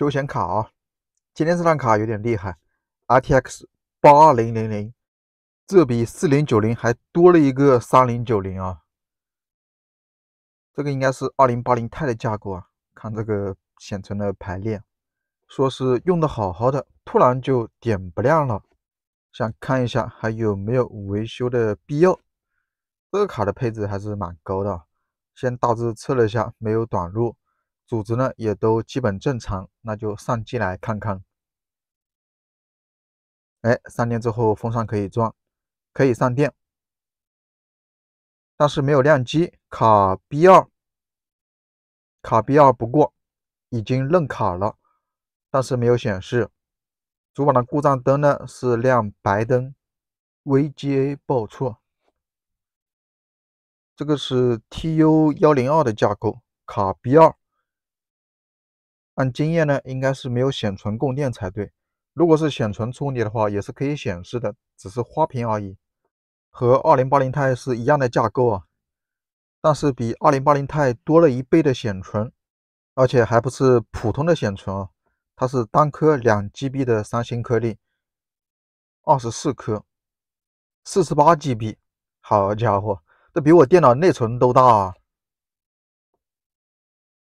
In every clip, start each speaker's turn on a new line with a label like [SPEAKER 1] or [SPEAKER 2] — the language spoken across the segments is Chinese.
[SPEAKER 1] 休闲卡啊，今天这张卡有点厉害，RTX 八零零零，这比四零九零还多了一个三零九零啊，这个应该是二零八零钛的架构啊，看这个显存的排列，说是用的好好的，突然就点不亮了，想看一下还有没有维修的必要。这个卡的配置还是蛮高的，先大致测了一下，没有短路。组织呢也都基本正常，那就上机来看看。哎，上电之后风扇可以转，可以上电，但是没有亮机，卡 B 二，卡 B 二不过，已经认卡了，但是没有显示。主板的故障灯呢是亮白灯，VGA 报错。这个是 TU 幺零二的架构，卡 B 二。按经验呢，应该是没有显存供电才对。如果是显存处理的话，也是可以显示的，只是花屏而已。和2080钛是一样的架构啊，但是比2080钛多了一倍的显存，而且还不是普通的显存啊，它是单颗两 GB 的三星颗粒，二十四颗，四十八 GB。好家伙，这比我电脑内存都大啊！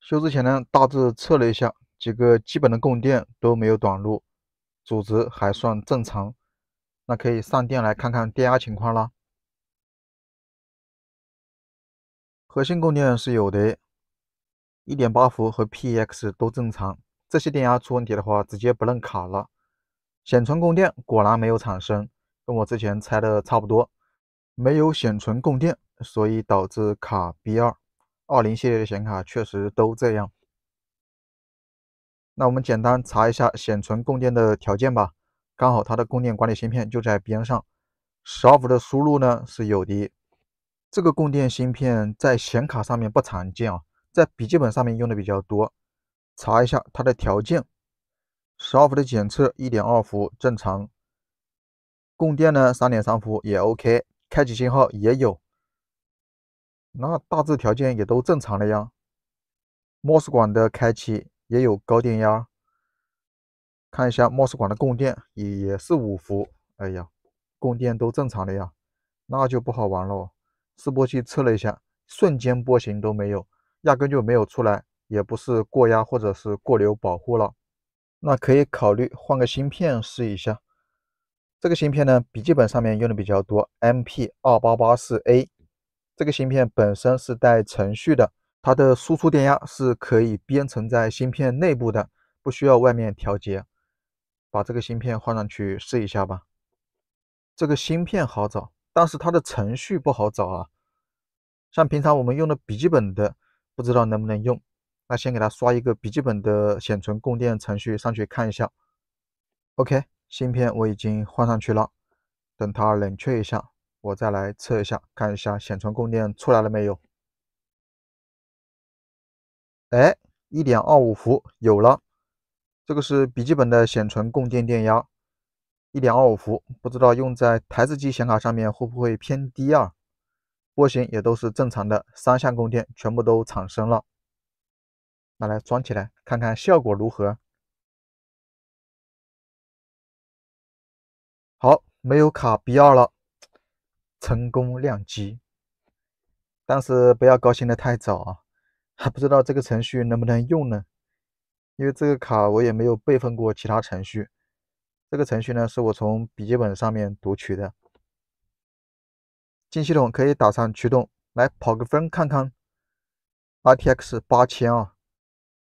[SPEAKER 1] 修之前呢，大致测了一下。几个基本的供电都没有短路，阻值还算正常，那可以上电来看看电压情况啦。核心供电是有的一点八伏和 P X 都正常，这些电压出问题的话，直接不认卡了。显存供电果然没有产生，跟我之前猜的差不多，没有显存供电，所以导致卡 B 二二零系列的显卡确实都这样。那我们简单查一下显存供电的条件吧。刚好它的供电管理芯片就在边上，十二伏的输入呢是有的。这个供电芯片在显卡上面不常见啊，在笔记本上面用的比较多。查一下它的条件，十二伏的检测一点二伏正常，供电呢三点三伏也 OK，开启信号也有。那大致条件也都正常了呀。mos 管的开启。也有高电压，看一下 MOS 管的供电也也是五伏，哎呀，供电都正常的呀，那就不好玩了。示波器测了一下，瞬间波形都没有，压根就没有出来，也不是过压或者是过流保护了，那可以考虑换个芯片试一下。这个芯片呢，笔记本上面用的比较多，MP 二八八四 A，这个芯片本身是带程序的。它的输出电压是可以编程在芯片内部的，不需要外面调节。把这个芯片换上去试一下吧。这个芯片好找，但是它的程序不好找啊。像平常我们用的笔记本的，不知道能不能用。那先给它刷一个笔记本的显存供电程序上去看一下。OK，芯片我已经换上去了，等它冷却一下，我再来测一下，看一下显存供电出来了没有。哎，一点二五伏有了，这个是笔记本的显存供电电压，一点二五伏，不知道用在台式机显卡上面会不会偏低啊？波形也都是正常的，三相供电全部都产生了。拿来装起来，看看效果如何。好，没有卡 B 二了，成功亮机，但是不要高兴的太早啊。还不知道这个程序能不能用呢，因为这个卡我也没有备份过其他程序。这个程序呢，是我从笔记本上面读取的。进系统可以打上驱动，来跑个分看看。RTX 八千啊，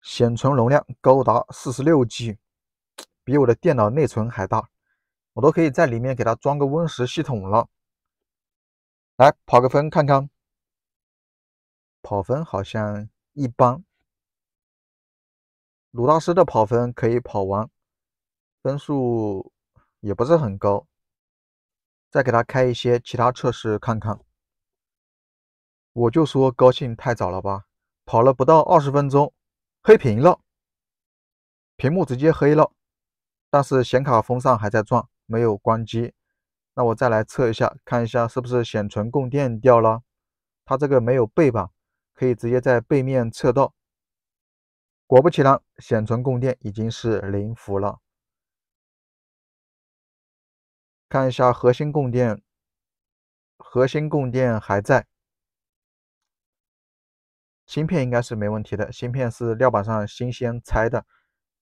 [SPEAKER 1] 显存容量高达四十六 G，比我的电脑内存还大，我都可以在里面给它装个 Win 十系统了。来跑个分看看。跑分好像一般，鲁大师的跑分可以跑完，分数也不是很高。再给他开一些其他测试看看。我就说高兴太早了吧，跑了不到二十分钟，黑屏了，屏幕直接黑了，但是显卡风扇还在转，没有关机。那我再来测一下，看一下是不是显存供电掉了，他这个没有背吧？可以直接在背面测到，果不其然，显存供电已经是零伏了。看一下核心供电，核心供电还在，芯片应该是没问题的。芯片是料板上新鲜拆的，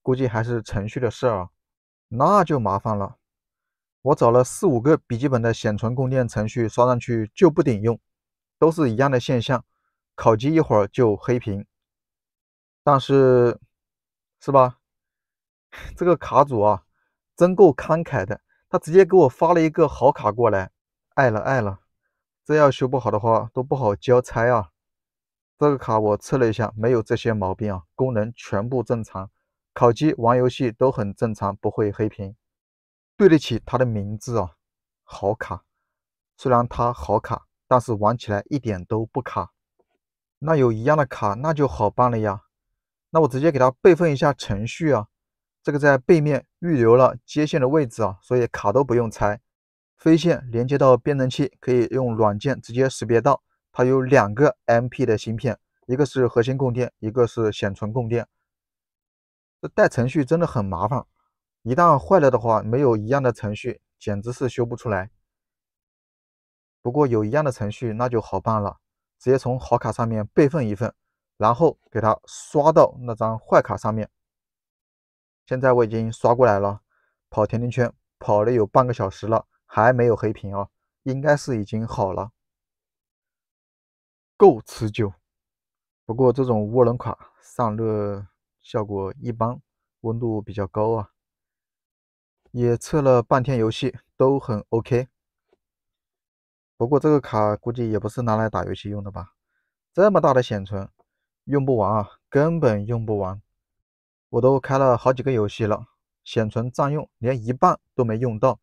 [SPEAKER 1] 估计还是程序的事儿，那就麻烦了。我找了四五个笔记本的显存供电程序刷上去就不顶用，都是一样的现象。烤机一会儿就黑屏，但是是吧？这个卡主啊，真够慷慨的，他直接给我发了一个好卡过来，爱了爱了。这要修不好的话都不好交差啊。这个卡我测了一下，没有这些毛病啊，功能全部正常，烤机玩游戏都很正常，不会黑屏。对得起他的名字啊，好卡。虽然它好卡，但是玩起来一点都不卡。那有一样的卡，那就好办了呀。那我直接给他备份一下程序啊。这个在背面预留了接线的位置啊，所以卡都不用拆。飞线连接到编程器，可以用软件直接识别到。它有两个 M P 的芯片，一个是核心供电，一个是显存供电。这带程序真的很麻烦，一旦坏了的话，没有一样的程序，简直是修不出来。不过有一样的程序，那就好办了。直接从好卡上面备份一份，然后给它刷到那张坏卡上面。现在我已经刷过来了，跑甜甜圈跑了有半个小时了，还没有黑屏啊，应该是已经好了，够持久。不过这种涡轮卡散热效果一般，温度比较高啊。也测了半天游戏都很 OK。不过这个卡估计也不是拿来打游戏用的吧？这么大的显存用不完啊，根本用不完。我都开了好几个游戏了，显存占用连一半都没用到。